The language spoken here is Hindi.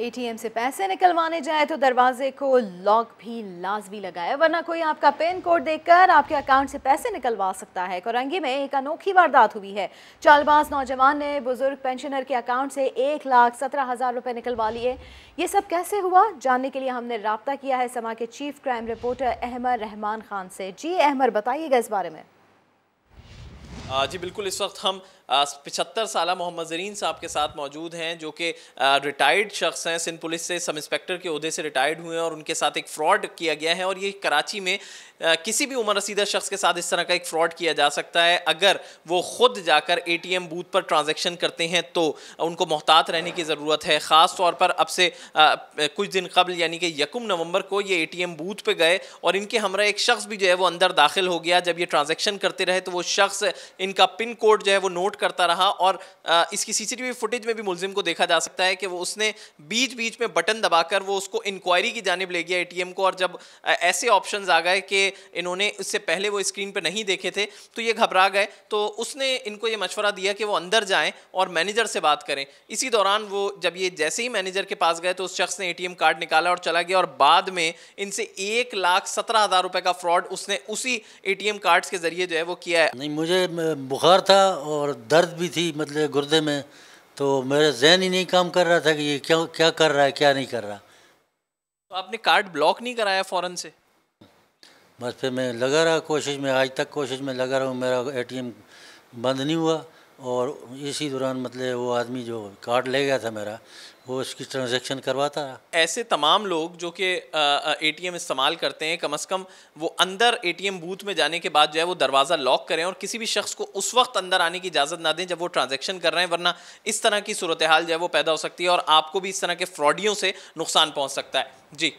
एटीएम से पैसे निकलवाने जाए तो दरवाजे को लॉक भी लाजमी लगाए वरना कोई आपका पिन कोड देखकर आपके अकाउंट से पैसे निकलवा सकता है कोरंगी में एक अनोखी वारदात हुई है चालबाज नौजवान ने बुजुर्ग पेंशनर के अकाउंट से एक लाख सत्रह हज़ार रुपए निकलवा लिए ये सब कैसे हुआ जानने के लिए हमने रबता किया है समा के chief crime reporter Ahmad Rahman Khan से जी अहमद बताइएगा इस बारे में जी बिल्कुल इस वक्त हम पचहत्तर साल मोहम्मद जरीन साहब के साथ मौजूद हैं जो कि रिटायर्ड शख्स हैं सिंध पुलिस से सब इंस्पेक्टर के अहदे से रिटायर्ड हुए हैं और उनके साथ एक फ्रॉड किया गया है और ये कराची में आ, किसी भी उम्र रसीदा शख्स के साथ इस तरह का एक फ्रॉड किया जा सकता है अगर वो खुद जाकर एम बूथ पर ट्रांजेक्शन करते हैं तो उनको मोहतात रहने की ज़रूरत है ख़ास तौर पर अब से आ, कुछ दिन कबल यानी कि यकम नवंबर को ये एम बूथ पर गए और इनके हमरा एक शख्स भी जो है वो अंदर दाखिल हो गया जब ये ट्रांजेक्शन करते रहे तो वो शख्स इनका पिन कोड जो है वो नोट रिपोर्ट करता रहा और इसकी सीसीटीवी फुटेज में भी मुलजिम को देखा जा सकता है कि वो उसने बीच बीच में बटन दबाकर वो उसको इंक्वायरी की जानब ले गया ए को और जब ऐसे ऑप्शन आ गए कि इन्होंने इससे पहले वो स्क्रीन पर नहीं देखे थे तो ये घबरा गए तो उसने इनको ये मशवरा दिया कि वो अंदर जाएँ और मैनेजर से बात करें इसी दौरान वो जब ये जैसे ही मैनेजर के पास गए तो उस शख्स ने ए कार्ड निकाला और चला गया और बाद में इनसे एक लाख सत्रह हज़ार रुपये का फ्रॉड उसने उसी एटीएम कार्ड्स के ज़रिए जो है वो किया है नहीं मुझे बुखार था और दर्द भी थी मतलब गुर्दे में तो मेरा जहन ही नहीं काम कर रहा था कि ये क्या क्या कर रहा है क्या नहीं कर रहा तो आपने कार्ड ब्लॉक नहीं कराया फ़ौरन से बस फिर मैं लगा रहा कोशिश में आज तक कोशिश में लगा रहा हूँ मेरा एटीएम बंद नहीं हुआ और इसी दौरान मतलब वो आदमी जो कार्ड ले गया था मेरा वो उसकी ट्रांजेक्शन करवाता रहा ऐसे तमाम लोग जो कि ए एम इस्तेमाल करते हैं कम अज़ कम वो अंदर एटीएम बूथ में जाने के बाद जो है वो दरवाज़ा लॉक करें और किसी भी शख्स को उस वक्त अंदर आने की इजाज़त ना दें जब वो ट्रांजेक्शन कर रहे हैं वरना इस तरह की सूरत हाल जो है वो पैदा हो सकती है और आपको भी इस तरह के फ्रॉडियों से नुकसान पहुँच सकता है जी